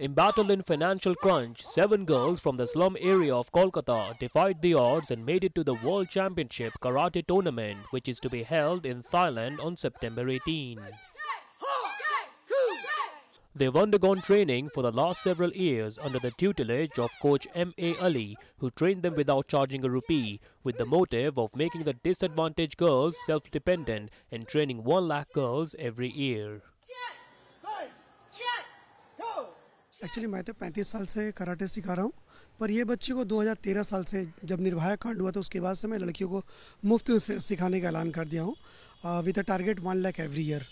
Embattled in financial crunch, seven girls from the slum area of Kolkata defied the odds and made it to the World Championship Karate Tournament, which is to be held in Thailand on September 18. They've undergone training for the last several years under the tutelage of coach M.A. Ali, who trained them without charging a rupee, with the motive of making the disadvantaged girls self-dependent and training 1 lakh girls every year. Check. Check. Actually मैं तो 35 साल से karate सिखा रहा हूँ पर ये बच्चे को 2013 साल से जब निर्भया कांड हुआ था उसके बाद से मैं लड़कियों को मुफ्त सिखाने का ऐलान कर दिया हूँ with a target one lakh every year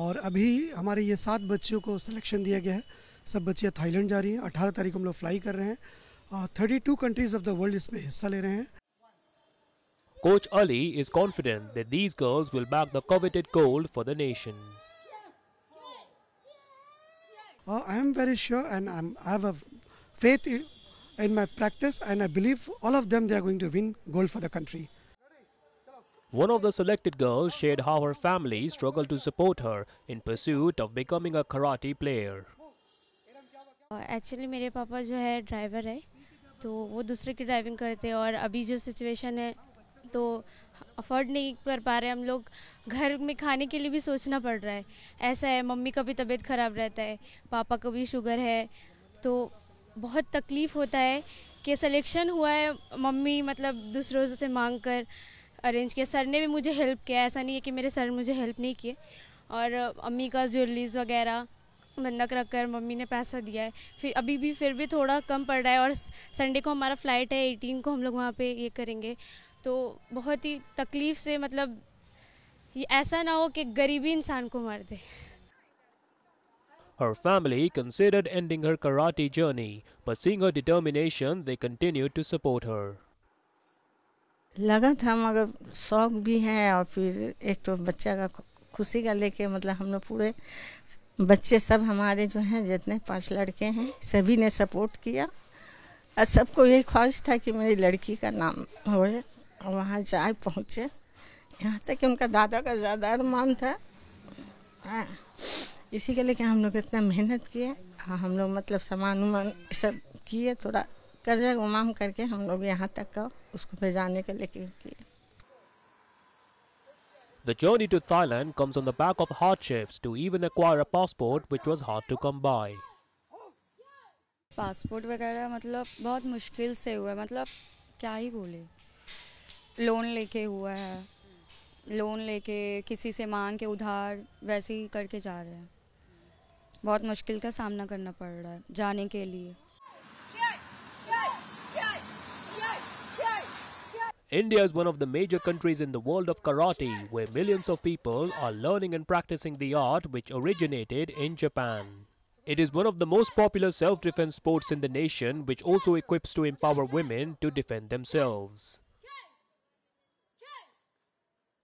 और अभी हमारे ये सात बच्चियों को सिलेक्शन दिया गया है सब बच्चियाँ थाईलैंड जा रही हैं अठारह तारीख को हम लोग फ्लाई कर रहे हैं thirty two countries of the world इसमें हिस्सा ले रहे हैं Coach Ali is confident that these girls will mark the coveted gold for the nation. Uh, oh, I am very sure and I'm, i have a faith in my practice and I believe all of them they are going to win gold for the country. One of the selected girls shared how her family struggled to support her in pursuit of becoming a karate player. Uh, actually, my papa is a driver, so तो वो दूसरे की driving करते हैं और अभी तो afford नहीं कर पा रहे हम लोग घर में खाने के लिए भी सोचना पड़ रहा है ऐसा है मम्मी का भी तबीयत ख़राब रहता है पापा का भी शुगर है तो बहुत तकलीफ़ होता है कि सिलेक्शन हुआ है मम्मी मतलब दूसरों से मांग कर अरेंज किया सर ने भी मुझे हेल्प किया ऐसा नहीं है कि मेरे सर मुझे हेल्प नहीं किए और अम्मी का ज्वेलरीज वगैरह बंधक रख कर मम्मी ने पैसा दिया है फिर अभी भी फिर भी थोड़ा कम पड़ रहा है और संडे को हमारा फ़्लाइट है एटीन को हम लोग वहाँ पर ये करेंगे तो बहुत ही तकलीफ़ से मतलब ये ऐसा ना हो कि गरीबी इंसान को मार दे Her family considered ending her karate journey, but seeing her determination, they continued to support her. लगा था मगर शौक भी है और फिर एक तो बच्चा का खुशी का लेके मतलब हमने पूरे बच्चे सब हमारे जो हैं जितने पांच लड़के हैं सभी ने सपोर्ट किया और सबको यही ख्वाहिश था कि मेरी लड़की का नाम होए और वहाँ जाए पहुँचे यहाँ तक कि उनका दादा का ज़्यादा अरमान था आ, हाँ, इसी के लेके हम लोग इतना मेहनत किए हम लोग मतलब सामान उमान सब किए थोड़ा कर्जा उमाम करके हम लोग यहाँ तक का उसको भेजाने के लेके किए The journey to Thailand comes on the back of hardships to even acquire a passport which was hard to come by. Passport वगैरह मतलब बहुत मुश्किल से हुआ मतलब क्या ही बोले लोन लेके हुआ है लोन लेके किसी से मांग के उधार वैसे ही करके जा रहे हैं बहुत मुश्किल का सामना करना पड़ रहा है जाने के लिए India is one of the major countries in the world of karate, where millions of people are learning and practicing the art which originated in Japan. It is one of the most popular self-defense sports in the nation, which also equips to empower women to defend themselves.